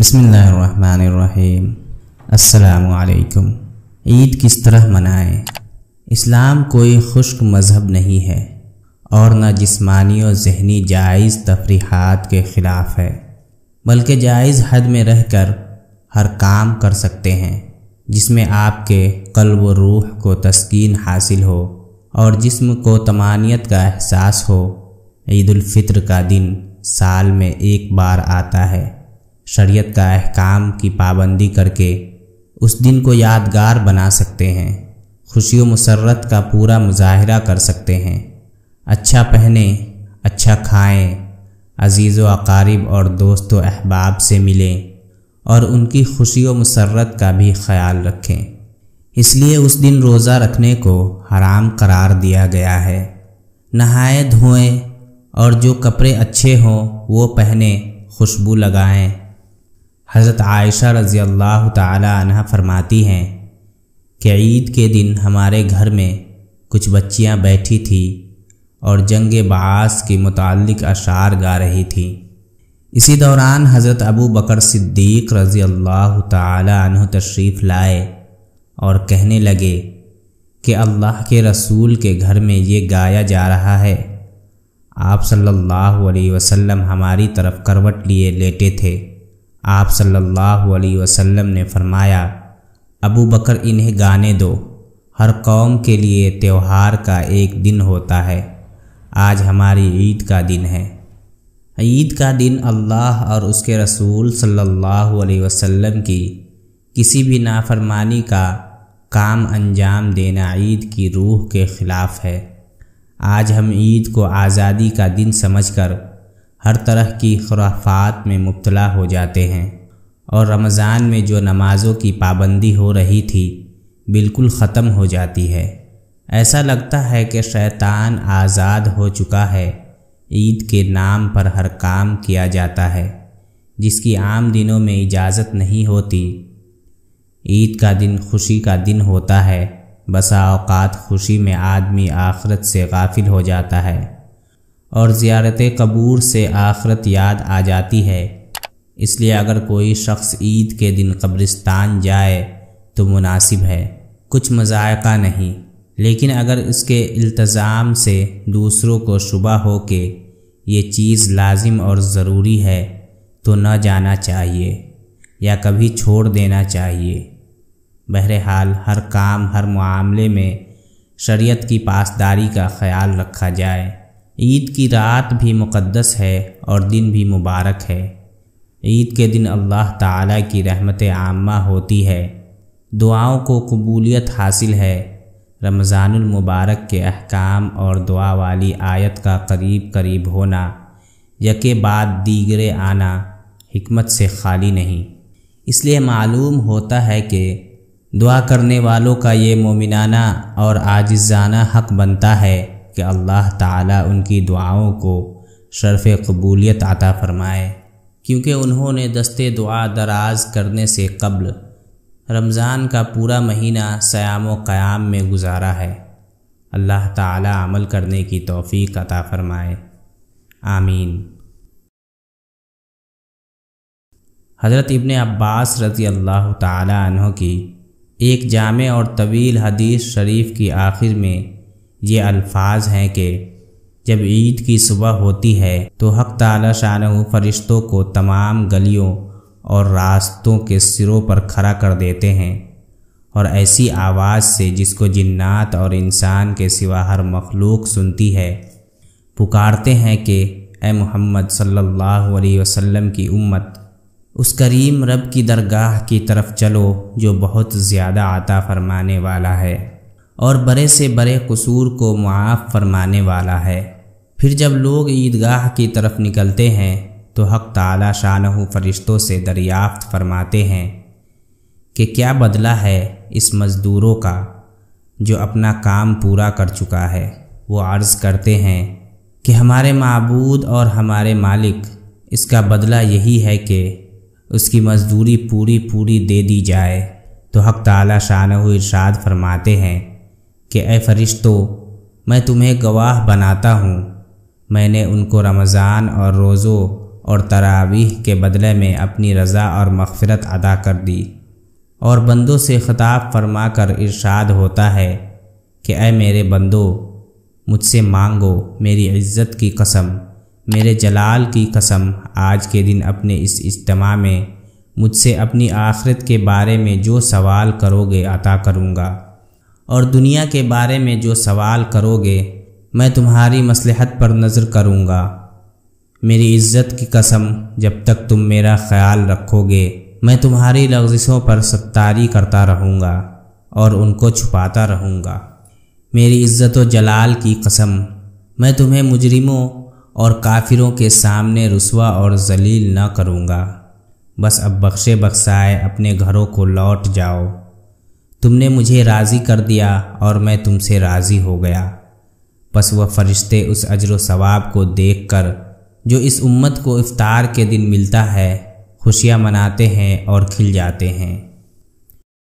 बिसमीम असलकम ईद किस तरह मनाएं इस्लाम कोई खुश्क मज़हब नहीं है और न जिस्मानी और जहनी जायज़ तफरीहत के ख़िलाफ़ है बल्कि जायज़ हद में रहकर हर काम कर सकते हैं जिसमें आपके कल्ब व रूह को तस्कीन हासिल हो और जिस्म को तमानियत का एहसास हो ईदालफ़ितर का दिन साल में एक बार आता है शरीयत का अहकाम की पाबंदी करके उस दिन को यादगार बना सकते हैं खुशी मसरत का पूरा मुजाहरा कर सकते हैं अच्छा पहने अच्छा खाएं अजीज़ व अकारीब और दोस्त व अहबाब से मिलें और उनकी खुशी व मसरत का भी ख्याल रखें इसलिए उस दिन रोज़ा रखने को हराम करार दिया गया है नहाए धोएं और जो कपड़े अच्छे हों वो पहने खुशबू लगाएं हज़रत आयशा रज़ी अल्लाह तहा फरमाती हैं कि ईद के दिन हमारे घर में कुछ बच्चियां बैठी थी और जंग बास के मुतल अशार गा रही थी इसी दौरान हज़रत अबू बकर सिद्दीक़ रज़ी अल्लाह तह तशरीफ़ लाए और कहने लगे कि अल्लाह के रसूल के घर में ये गाया जा रहा है आप सल्लल्लाहु अलैहि वसल्लम हमारी तरफ करवट लिए लेटे थे आप सल्लल्लाहु अलैहि वसल्लम ने फरमाया अबू बकर इन्हें गाने दो हर कौम के लिए त्यौहार का एक दिन होता है आज हमारी ईद का दिन है ईद का दिन अल्लाह और उसके रसूल सल्लल्लाहु अलैहि वसल्लम की किसी भी नाफरमानी का काम अंजाम देना ईद की रूह के ख़िलाफ़ है आज हम ईद को आज़ादी का दिन समझकर हर तरह की खुराफात में मुबतला हो जाते हैं और रमज़ान में जो नमाज़ों की पाबंदी हो रही थी बिल्कुल ख़त्म हो जाती है ऐसा लगता है कि शैतान आज़ाद हो चुका है ईद के नाम पर हर काम किया जाता है जिसकी आम दिनों में इजाज़त नहीं होती ईद का दिन खुशी का दिन होता है बसा अवकात खुशी में आदमी आखरत से गाफिल हो जाता है और ज़्यारत कबूर से आखरत याद आ जाती है इसलिए अगर कोई शख्स ईद के दिन कब्रिस्तान जाए तो मुनासिब है कुछ मज़ायका नहीं लेकिन अगर इसके इल्तज़ाम से दूसरों को शुबा हो के ये चीज़ लाजिम और ज़रूरी है तो न जाना चाहिए या कभी छोड़ देना चाहिए बहरहाल हर काम हर मामले में शरीयत की पासदारी का ख्याल रखा जाए ईद की रात भी मुक़दस है और दिन भी मुबारक है ईद के दिन अल्लाह ताला की रहमत आमा होती है दुआओं को कबूलियत हासिल है रमज़ानमबारक के अहकाम और दुआ वाली आयत का करीब करीब होना यके बाद दीगरे आना हमत से खाली नहीं इसलिए मालूम होता है कि दुआ करने वालों का ये मोमिनाना और आजिज़ाना हक बनता है कि अल्लाह ताला उनकी दुआओं को शर्फ कबूलियत आता फरमाए क्योंकि उन्होंने दस्ते दुआ दराज करने से कबल रमज़ान का पूरा महीना सयाम व क़याम में गुजारा है अल्लाह ताला अमल करने की तौफीक अता फरमाए आमीन हज़रत इबन अब्बास रज़ी अल्लाह तहों की एक जाम और तवील हदीस शरीफ की आखिर में ये अल्फाज हैं कि जब ईद की सुबह होती है तो हक तला शान फरिश्तों को तमाम गलियों और रास्तों के सिरों पर खड़ा कर देते हैं और ऐसी आवाज़ से जिसको जिन्नात और इंसान के सिवा हर मखलूक सुनती है पुकारते हैं कि ए मोहम्मद सल्लल्लाहु अलैहि वसल्लम की उम्मत उस करीम रब की दरगाह की तरफ चलो जो बहुत ज़्यादा आता फरमाने वाला है और बड़े से बड़े कसूर को मुआफ़ फरमाने वाला है फिर जब लोग ईदगाह की तरफ निकलते हैं तो हक ताला शाह फरिश्तों से दरियाफ्त फरमाते हैं कि क्या बदला है इस मज़दूरों का जो अपना काम पूरा कर चुका है वो अर्ज़ करते हैं कि हमारे मबूद और हमारे मालिक इसका बदला यही है कि उसकी मजदूरी पूरी पूरी दे दी जाए तो हक ताला शाह इरशाद फरमाते हैं कि ए फरिश्तों मैं तुम्हें गवाह बनाता हूँ मैंने उनको रमज़ान और रोज़ों और तरावीह के बदले में अपनी रज़ा और मगफ़रत अदा कर दी और बंदों से ख़ताब फरमा कर इरशाद होता है कि ए मेरे बंदो मुझसे मांगो मेरी इज़्ज़त की कसम मेरे जलाल की कसम आज के दिन अपने इस इज्तम में मुझसे अपनी आखिरत के बारे में जो सवाल करोगे अता करूँगा और दुनिया के बारे में जो सवाल करोगे मैं तुम्हारी मसलहत पर नज़र करूँगा मेरी इज्जत की कसम जब तक तुम मेरा ख्याल रखोगे मैं तुम्हारी लफ्जिशों पर सत्तारी करता रहूँगा और उनको छुपाता रहूँगा मेरी इज्जत व जलाल की कसम मैं तुम्हें मुजरिमों और काफिरों के सामने रसवा और जलील न करूँगा बस अब बख्शे बख्साए अपने घरों को लौट जाओ तुमने मुझे राज़ी कर दिया और मैं तुमसे राज़ी हो गया बस वह फरिश्ते उस अजर सवाब को देख कर जो इस उम्मत को इफ्तार के दिन मिलता है खुशियाँ मनाते हैं और खिल जाते हैं